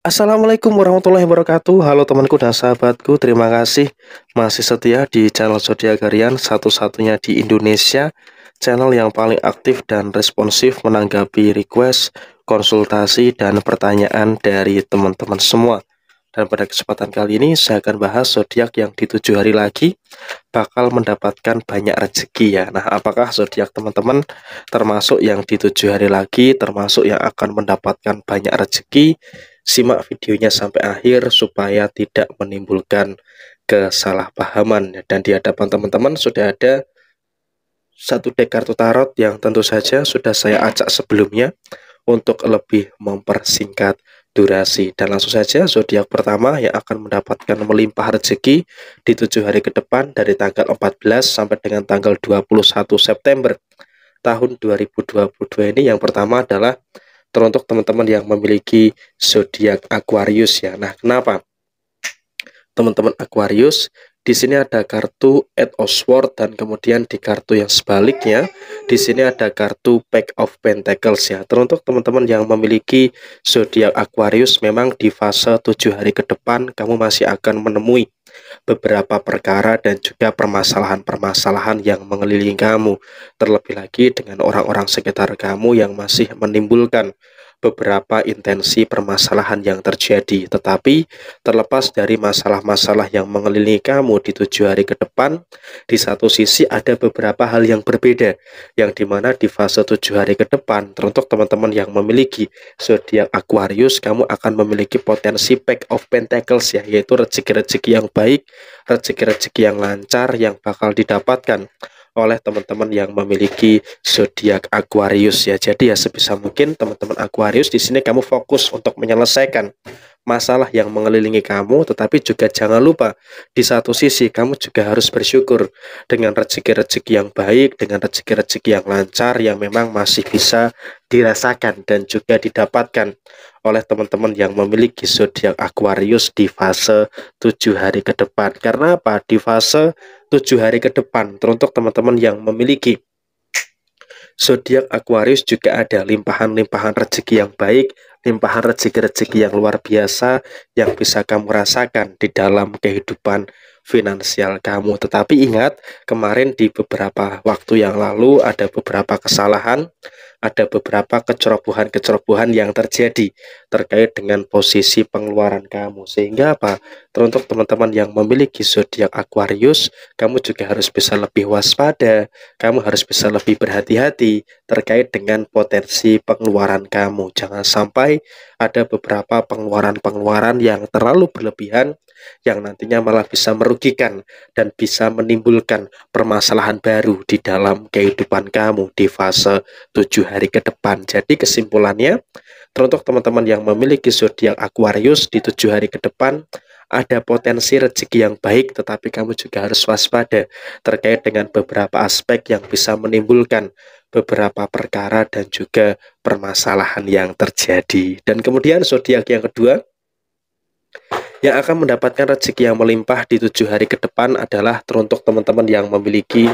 Assalamualaikum warahmatullahi wabarakatuh Halo temanku dan sahabatku Terima kasih masih setia di channel Zodiac Harian Satu-satunya di Indonesia Channel yang paling aktif dan responsif menanggapi request, konsultasi, dan pertanyaan dari teman-teman semua Dan pada kesempatan kali ini saya akan bahas zodiak yang di tujuh hari lagi Bakal mendapatkan banyak rezeki ya Nah apakah zodiak teman-teman termasuk yang di tujuh hari lagi Termasuk yang akan mendapatkan banyak rezeki Simak videonya sampai akhir supaya tidak menimbulkan kesalahpahaman. Dan di hadapan teman-teman sudah ada satu deck kartu tarot yang tentu saja sudah saya acak sebelumnya untuk lebih mempersingkat durasi. Dan langsung saja zodiak pertama yang akan mendapatkan melimpah rezeki di tujuh hari ke depan dari tanggal 14 sampai dengan tanggal 21 September tahun 2022 ini yang pertama adalah teruntuk teman-teman yang memiliki zodiak Aquarius ya. Nah, kenapa? Teman-teman Aquarius, di sini ada kartu Eight of Swords dan kemudian di kartu yang sebaliknya di sini ada kartu Pack of Pentacles ya. Teruntuk teman-teman yang memiliki zodiak Aquarius memang di fase tujuh hari ke depan kamu masih akan menemui beberapa perkara dan juga permasalahan-permasalahan yang mengelilingi kamu, terlebih lagi dengan orang-orang sekitar kamu yang masih menimbulkan beberapa intensi permasalahan yang terjadi, tetapi terlepas dari masalah-masalah yang mengelilingi kamu di tujuh hari ke depan, di satu sisi ada beberapa hal yang berbeda, yang dimana di fase tujuh hari ke depan, teruntuk teman-teman yang memiliki zodiak Aquarius, kamu akan memiliki potensi pack of pentacles ya, yaitu rezeki-rezeki yang baik, rezeki-rezeki yang lancar yang bakal didapatkan oleh teman-teman yang memiliki zodiak Aquarius ya. Jadi ya sebisa mungkin teman-teman Aquarius di sini kamu fokus untuk menyelesaikan masalah yang mengelilingi kamu, tetapi juga jangan lupa di satu sisi kamu juga harus bersyukur dengan rezeki-rezeki yang baik, dengan rezeki-rezeki yang lancar yang memang masih bisa dirasakan dan juga didapatkan oleh teman-teman yang memiliki zodiak Aquarius di fase tujuh hari ke depan. Karena apa? Di fase tujuh hari ke depan teruntuk teman-teman yang memiliki zodiak Aquarius juga ada limpahan-limpahan rezeki yang baik, limpahan rezeki-rezeki yang luar biasa yang bisa kamu rasakan di dalam kehidupan finansial kamu. Tetapi ingat, kemarin di beberapa waktu yang lalu ada beberapa kesalahan ada beberapa kecerobohan-kecerobohan yang terjadi terkait dengan posisi pengeluaran kamu. Sehingga apa? Teruntuk teman-teman yang memiliki zodiak Aquarius, kamu juga harus bisa lebih waspada, kamu harus bisa lebih berhati-hati terkait dengan potensi pengeluaran kamu. Jangan sampai ada beberapa pengeluaran-pengeluaran yang terlalu berlebihan yang nantinya malah bisa merugikan dan bisa menimbulkan permasalahan baru di dalam kehidupan kamu di fase 7 hari ke depan. Jadi kesimpulannya, teruntuk teman-teman yang memiliki zodiak Aquarius di tujuh hari ke depan, ada potensi rezeki yang baik, tetapi kamu juga harus waspada terkait dengan beberapa aspek yang bisa menimbulkan beberapa perkara dan juga permasalahan yang terjadi. Dan kemudian zodiak yang kedua yang akan mendapatkan rezeki yang melimpah di tujuh hari ke depan adalah teruntuk teman-teman yang memiliki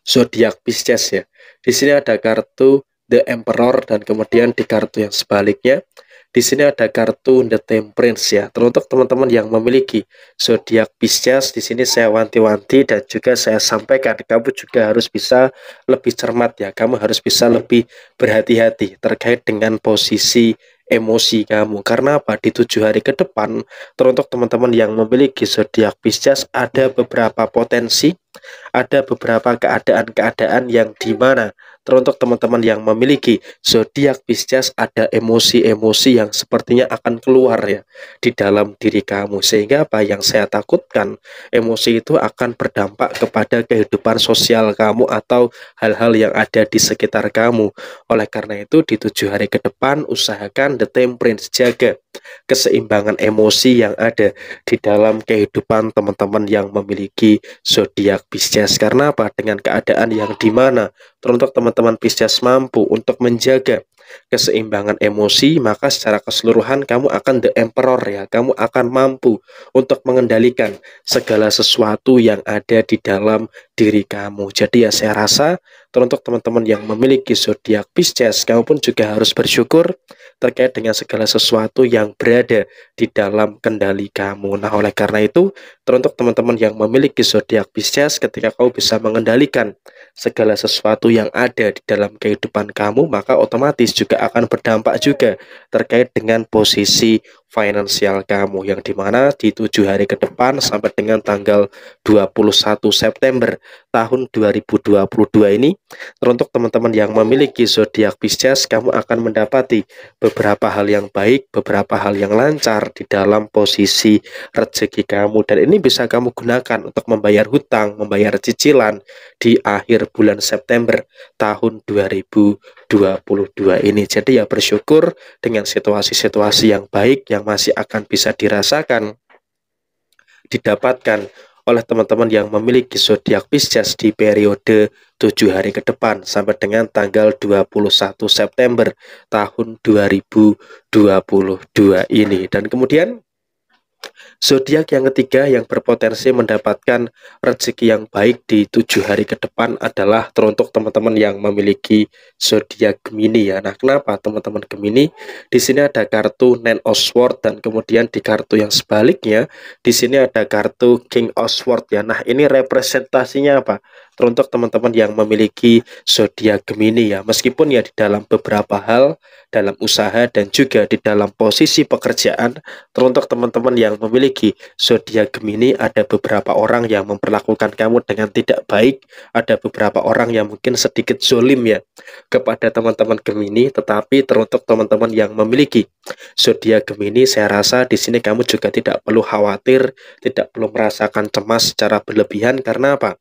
zodiak Pisces ya. Di sini ada kartu The Emperor dan kemudian di kartu yang sebaliknya di sini ada kartu The Temperance ya. Teruntuk teman-teman yang memiliki zodiak Pisces, di sini saya wanti-wanti dan juga saya sampaikan kamu juga harus bisa lebih cermat ya. Kamu harus bisa lebih berhati-hati terkait dengan posisi emosi kamu. Karena apa? Di tujuh hari ke depan, teruntuk teman-teman yang memiliki zodiak Pisces ada beberapa potensi ada beberapa keadaan-keadaan yang dimana Teruntuk teman-teman yang memiliki zodiak Pisces ada emosi-emosi yang sepertinya akan keluar ya di dalam diri kamu sehingga apa yang saya takutkan emosi itu akan berdampak kepada kehidupan sosial kamu atau hal-hal yang ada di sekitar kamu. Oleh karena itu di tujuh hari ke depan usahakan the temperance jaga keseimbangan emosi yang ada di dalam kehidupan teman-teman yang memiliki zodiak Pisces karena apa dengan keadaan yang dimana teruntuk teman teman-teman Pisces mampu untuk menjaga keseimbangan emosi, maka secara keseluruhan kamu akan the emperor ya. Kamu akan mampu untuk mengendalikan segala sesuatu yang ada di dalam diri kamu. Jadi ya saya rasa teruntuk teman-teman yang memiliki zodiak Pisces, kamu pun juga harus bersyukur terkait dengan segala sesuatu yang berada di dalam kendali kamu. Nah, oleh karena itu, teruntuk teman-teman yang memiliki zodiak Pisces, ketika kamu bisa mengendalikan segala sesuatu yang ada di dalam kehidupan kamu, maka otomatis juga akan berdampak juga terkait dengan posisi finansial kamu yang dimana di tujuh hari ke depan sampai dengan tanggal 21 September tahun 2022 ini teruntuk teman-teman yang memiliki zodiak Pisces kamu akan mendapati beberapa hal yang baik beberapa hal yang lancar di dalam posisi rezeki kamu dan ini bisa kamu gunakan untuk membayar hutang membayar cicilan di akhir bulan September tahun 2022 2022 ini. Jadi ya bersyukur dengan situasi-situasi yang baik yang masih akan bisa dirasakan didapatkan oleh teman-teman yang memiliki zodiak Pisces di periode 7 hari ke depan sampai dengan tanggal 21 September tahun 2022 ini. Dan kemudian Zodiak yang ketiga yang berpotensi mendapatkan rezeki yang baik di tujuh hari ke depan adalah teruntuk teman-teman yang memiliki zodiak Gemini ya. Nah, kenapa teman-teman Gemini? Di sini ada kartu Nine of dan kemudian di kartu yang sebaliknya di sini ada kartu King of ya. Nah, ini representasinya apa? teruntuk teman-teman yang memiliki zodiak Gemini ya. Meskipun ya di dalam beberapa hal, dalam usaha dan juga di dalam posisi pekerjaan, teruntuk teman-teman yang memiliki zodiak Gemini ada beberapa orang yang memperlakukan kamu dengan tidak baik, ada beberapa orang yang mungkin sedikit zolim ya kepada teman-teman Gemini, tetapi teruntuk teman-teman yang memiliki zodiak Gemini, saya rasa di sini kamu juga tidak perlu khawatir, tidak perlu merasakan cemas secara berlebihan karena apa?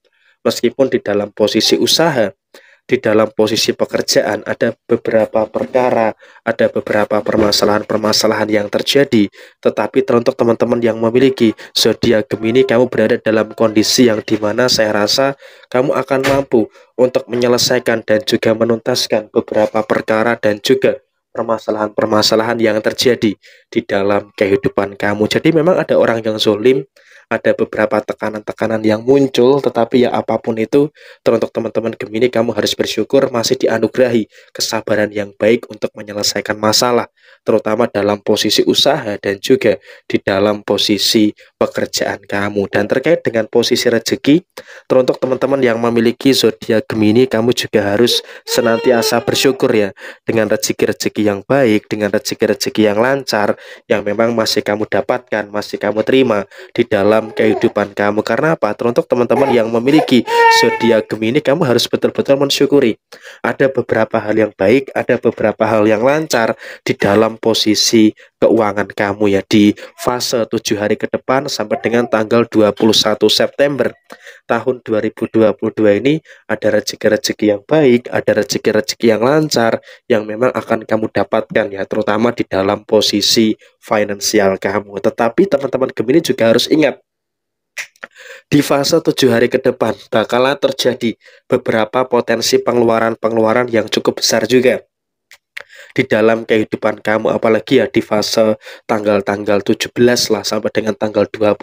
meskipun di dalam posisi usaha, di dalam posisi pekerjaan ada beberapa perkara, ada beberapa permasalahan-permasalahan yang terjadi. Tetapi teruntuk teman-teman yang memiliki zodiak Gemini, kamu berada dalam kondisi yang dimana saya rasa kamu akan mampu untuk menyelesaikan dan juga menuntaskan beberapa perkara dan juga permasalahan-permasalahan yang terjadi di dalam kehidupan kamu. Jadi memang ada orang yang zolim, ada beberapa tekanan-tekanan yang muncul, tetapi ya apapun itu, teruntuk teman-teman Gemini, kamu harus bersyukur masih dianugerahi kesabaran yang baik untuk menyelesaikan masalah, terutama dalam posisi usaha dan juga di dalam posisi pekerjaan kamu. Dan terkait dengan posisi rezeki, teruntuk teman-teman yang memiliki zodiak Gemini, kamu juga harus senantiasa bersyukur ya dengan rezeki-rezeki yang baik, dengan rezeki-rezeki yang lancar, yang memang masih kamu dapatkan, masih kamu terima di dalam dalam kehidupan kamu. Karena apa? Teruntuk teman-teman yang memiliki zodiak Gemini, kamu harus betul-betul mensyukuri. Ada beberapa hal yang baik, ada beberapa hal yang lancar di dalam posisi keuangan kamu ya di fase tujuh hari ke depan sampai dengan tanggal 21 September tahun 2022 ini ada rezeki-rezeki yang baik, ada rezeki-rezeki yang lancar yang memang akan kamu dapatkan ya terutama di dalam posisi finansial kamu. Tetapi teman-teman Gemini juga harus ingat di fase tujuh hari ke depan, bakalan terjadi beberapa potensi pengeluaran-pengeluaran yang cukup besar juga di dalam kehidupan kamu apalagi ya di fase tanggal-tanggal 17 lah sampai dengan tanggal 21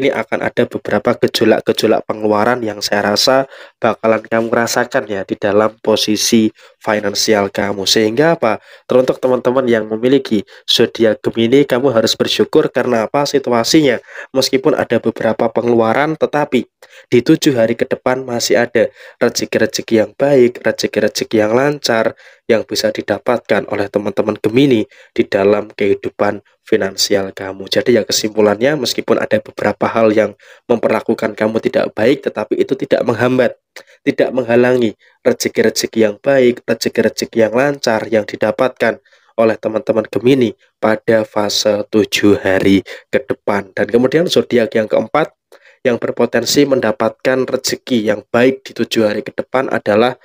ini akan ada beberapa gejolak-gejolak pengeluaran yang saya rasa bakalan kamu rasakan ya di dalam posisi finansial kamu. Sehingga apa? Teruntuk teman-teman yang memiliki zodiak Gemini, kamu harus bersyukur karena apa situasinya. Meskipun ada beberapa pengeluaran, tetapi di tujuh hari ke depan masih ada rezeki-rezeki yang baik, rezeki-rezeki yang lancar yang bisa didapatkan oleh teman-teman Gemini di dalam kehidupan finansial kamu. Jadi ya kesimpulannya meskipun ada beberapa hal yang memperlakukan kamu tidak baik tetapi itu tidak menghambat, tidak menghalangi rezeki-rezeki yang baik, rezeki-rezeki yang lancar yang didapatkan oleh teman-teman Gemini pada fase tujuh hari ke depan. Dan kemudian zodiak yang keempat yang berpotensi mendapatkan rezeki yang baik di tujuh hari ke depan adalah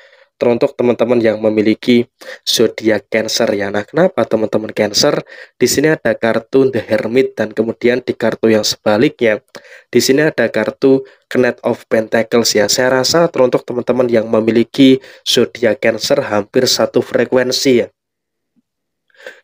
teruntuk teman-teman yang memiliki zodiak Cancer ya. Nah, kenapa teman-teman Cancer? Di sini ada kartu The Hermit dan kemudian di kartu yang sebaliknya di sini ada kartu Knight of Pentacles ya. Saya rasa teruntuk teman-teman yang memiliki zodiak Cancer hampir satu frekuensi ya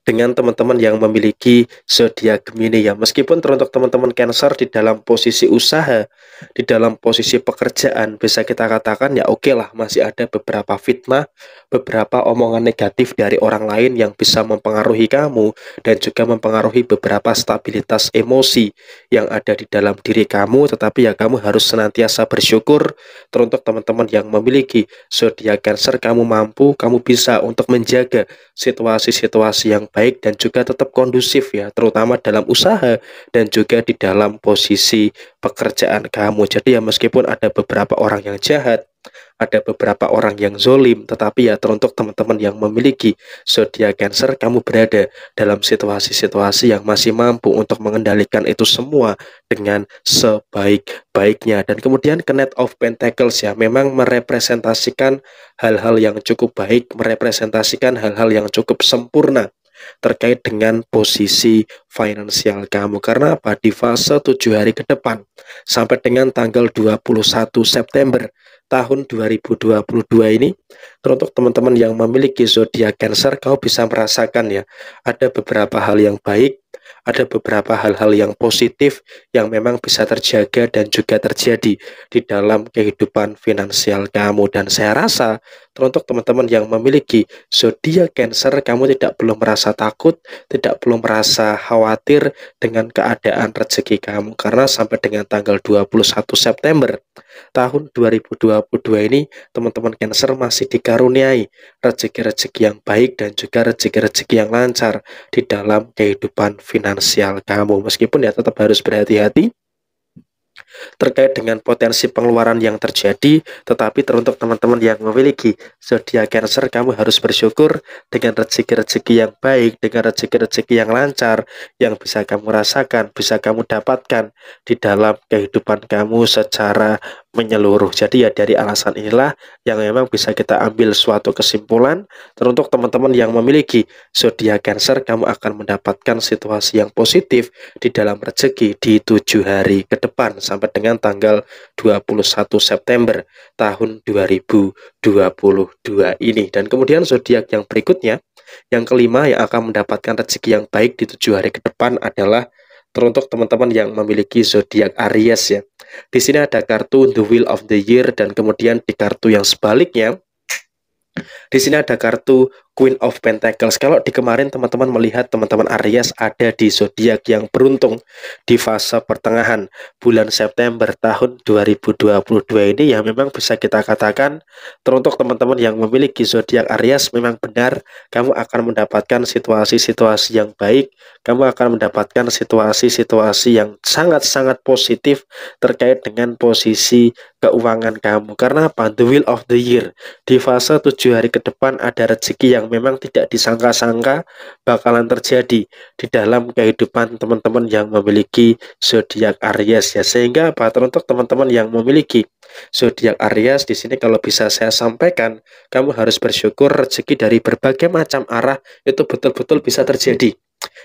dengan teman-teman yang memiliki zodiak Gemini ya. Meskipun teruntuk teman-teman Cancer di dalam posisi usaha, di dalam posisi pekerjaan bisa kita katakan ya oke okay lah masih ada beberapa fitnah, beberapa omongan negatif dari orang lain yang bisa mempengaruhi kamu dan juga mempengaruhi beberapa stabilitas emosi yang ada di dalam diri kamu tetapi ya kamu harus senantiasa bersyukur teruntuk teman-teman yang memiliki zodiak Cancer kamu mampu kamu bisa untuk menjaga situasi-situasi yang baik dan juga tetap kondusif ya terutama dalam usaha dan juga di dalam posisi pekerjaan kamu jadi ya meskipun ada beberapa orang yang jahat ada beberapa orang yang zolim, tetapi ya teruntuk teman-teman yang memiliki zodiak cancer, kamu berada dalam situasi-situasi yang masih mampu untuk mengendalikan itu semua dengan sebaik-baiknya. Dan kemudian Net of Pentacles ya, memang merepresentasikan hal-hal yang cukup baik, merepresentasikan hal-hal yang cukup sempurna terkait dengan posisi finansial kamu karena apa di fase tujuh hari ke depan sampai dengan tanggal 21 September tahun 2022 ini teruntuk teman-teman yang memiliki zodiak Cancer kau bisa merasakan ya ada beberapa hal yang baik ada beberapa hal-hal yang positif yang memang bisa terjaga dan juga terjadi di dalam kehidupan finansial kamu dan saya rasa Teruntuk teman-teman yang memiliki zodiak Cancer, kamu tidak perlu merasa takut, tidak perlu merasa khawatir dengan keadaan rezeki kamu karena sampai dengan tanggal 21 September tahun 2022 ini teman-teman Cancer masih dikaruniai rezeki-rezeki yang baik dan juga rezeki-rezeki yang lancar di dalam kehidupan finansial kamu. Meskipun ya tetap harus berhati-hati terkait dengan potensi pengeluaran yang terjadi tetapi teruntuk teman-teman yang memiliki zodiak cancer kamu harus bersyukur dengan rezeki-rezeki yang baik dengan rezeki-rezeki yang lancar yang bisa kamu rasakan bisa kamu dapatkan di dalam kehidupan kamu secara menyeluruh. Jadi ya dari alasan inilah yang memang bisa kita ambil suatu kesimpulan teruntuk teman-teman yang memiliki zodiak Cancer kamu akan mendapatkan situasi yang positif di dalam rezeki di tujuh hari ke depan sampai dengan tanggal 21 September tahun 2022 ini. Dan kemudian zodiak yang berikutnya yang kelima yang akan mendapatkan rezeki yang baik di tujuh hari ke depan adalah teruntuk teman-teman yang memiliki zodiak Aries ya. Di sini ada kartu The Wheel of the Year dan kemudian di kartu yang sebaliknya di sini ada kartu Queen of Pentacles. Kalau di kemarin teman-teman melihat teman-teman Aries ada di zodiak yang beruntung di fase pertengahan bulan September tahun 2022 ini ya memang bisa kita katakan teruntuk teman-teman yang memiliki zodiak Aries memang benar kamu akan mendapatkan situasi-situasi yang baik, kamu akan mendapatkan situasi-situasi yang sangat-sangat positif terkait dengan posisi keuangan kamu. Karena apa? The will of the year. Di fase 7 hari ke depan ada rezeki yang yang memang tidak disangka-sangka bakalan terjadi di dalam kehidupan teman-teman yang memiliki zodiak Aries ya. Sehingga apa untuk teman-teman yang memiliki zodiak Aries di sini kalau bisa saya sampaikan, kamu harus bersyukur rezeki dari berbagai macam arah itu betul-betul bisa terjadi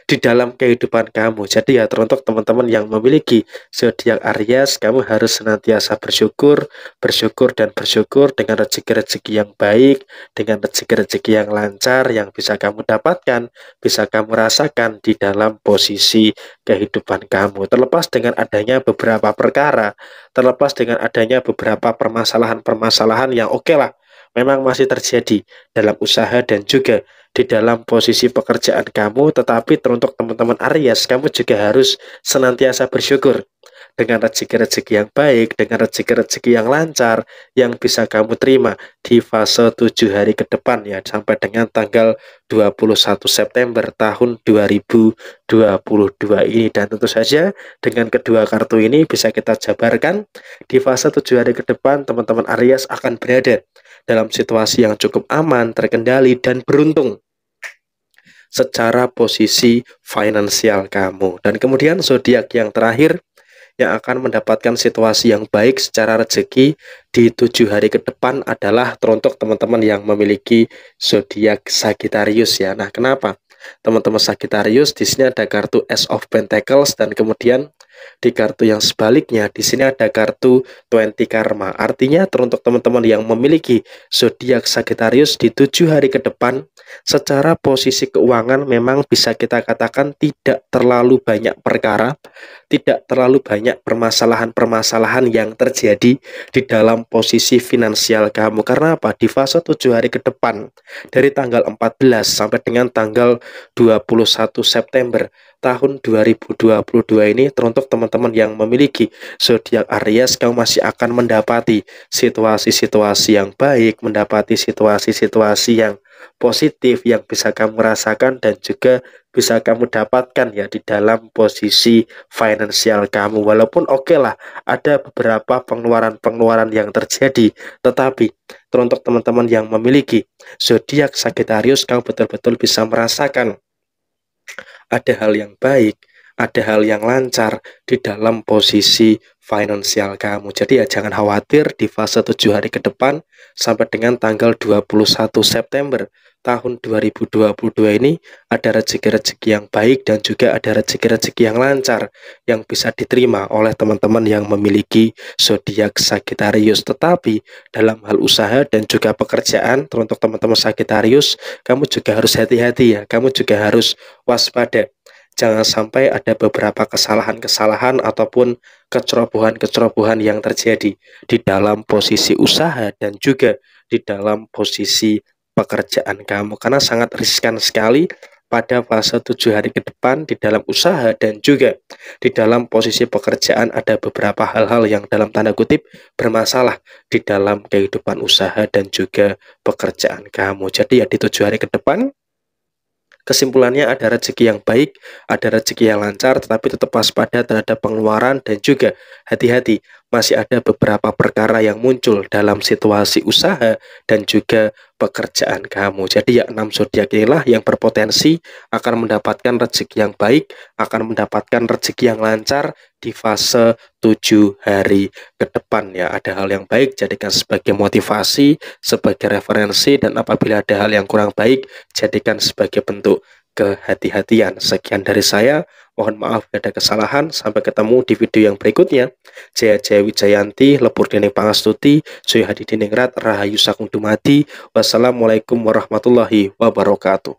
di dalam kehidupan kamu. Jadi ya teruntuk teman-teman yang memiliki zodiak Aries, kamu harus senantiasa bersyukur, bersyukur dan bersyukur dengan rezeki-rezeki yang baik, dengan rezeki-rezeki yang lancar yang bisa kamu dapatkan, bisa kamu rasakan di dalam posisi kehidupan kamu. Terlepas dengan adanya beberapa perkara, terlepas dengan adanya beberapa permasalahan-permasalahan yang oke okay lah, memang masih terjadi dalam usaha dan juga di dalam posisi pekerjaan kamu, tetapi teruntuk teman-teman Aries, kamu juga harus senantiasa bersyukur dengan rezeki-rezeki yang baik, dengan rezeki-rezeki yang lancar yang bisa kamu terima di fase 7 hari ke depan ya sampai dengan tanggal 21 September tahun 2022 ini dan tentu saja dengan kedua kartu ini bisa kita jabarkan di fase 7 hari ke depan teman-teman Aries akan berada dalam situasi yang cukup aman, terkendali dan beruntung secara posisi finansial kamu. Dan kemudian zodiak yang terakhir yang akan mendapatkan situasi yang baik secara rezeki di tujuh hari ke depan adalah teruntuk teman-teman yang memiliki zodiak Sagittarius ya. Nah, kenapa? Teman-teman Sagittarius di sini ada kartu S of Pentacles dan kemudian di kartu yang sebaliknya, di sini ada kartu 20 Karma. Artinya teruntuk teman-teman yang memiliki zodiak Sagittarius di tujuh hari ke depan, secara posisi keuangan memang bisa kita katakan tidak terlalu banyak perkara, tidak terlalu banyak permasalahan-permasalahan yang terjadi di dalam posisi finansial kamu. Karena apa? Di fase tujuh hari ke depan, dari tanggal 14 sampai dengan tanggal 21 September, tahun 2022 ini teruntuk teman-teman yang memiliki zodiak Aries kamu masih akan mendapati situasi-situasi yang baik, mendapati situasi-situasi yang positif yang bisa kamu rasakan dan juga bisa kamu dapatkan ya di dalam posisi finansial kamu walaupun oke okay lah ada beberapa pengeluaran-pengeluaran yang terjadi tetapi teruntuk teman-teman yang memiliki zodiak Sagittarius kamu betul-betul bisa merasakan ada hal yang baik, ada hal yang lancar di dalam posisi finansial kamu. Jadi ya jangan khawatir di fase 7 hari ke depan sampai dengan tanggal 21 September tahun 2022 ini ada rezeki-rezeki yang baik dan juga ada rezeki-rezeki yang lancar yang bisa diterima oleh teman-teman yang memiliki zodiak Sagittarius. Tetapi dalam hal usaha dan juga pekerjaan untuk teman-teman Sagittarius, kamu juga harus hati-hati ya. Kamu juga harus waspada jangan sampai ada beberapa kesalahan-kesalahan ataupun kecerobohan-kecerobohan yang terjadi di dalam posisi usaha dan juga di dalam posisi pekerjaan kamu karena sangat riskan sekali pada fase tujuh hari ke depan di dalam usaha dan juga di dalam posisi pekerjaan ada beberapa hal-hal yang dalam tanda kutip bermasalah di dalam kehidupan usaha dan juga pekerjaan kamu. Jadi ya di tujuh hari ke depan Kesimpulannya ada rezeki yang baik, ada rezeki yang lancar, tetapi tetap waspada terhadap pengeluaran dan juga hati-hati masih ada beberapa perkara yang muncul dalam situasi usaha dan juga pekerjaan kamu. Jadi ya enam zodiak inilah yang berpotensi akan mendapatkan rezeki yang baik, akan mendapatkan rezeki yang lancar di fase tujuh hari ke depan ya. Ada hal yang baik jadikan sebagai motivasi, sebagai referensi dan apabila ada hal yang kurang baik jadikan sebagai bentuk kehati-hatian. Sekian dari saya, mohon maaf ada kesalahan. Sampai ketemu di video yang berikutnya. Jaya Jaya Wijayanti, Lebur Dining Pangastuti, Joyo Hadi Rat, Rahayu Sakung Dumadi. Wassalamualaikum warahmatullahi wabarakatuh.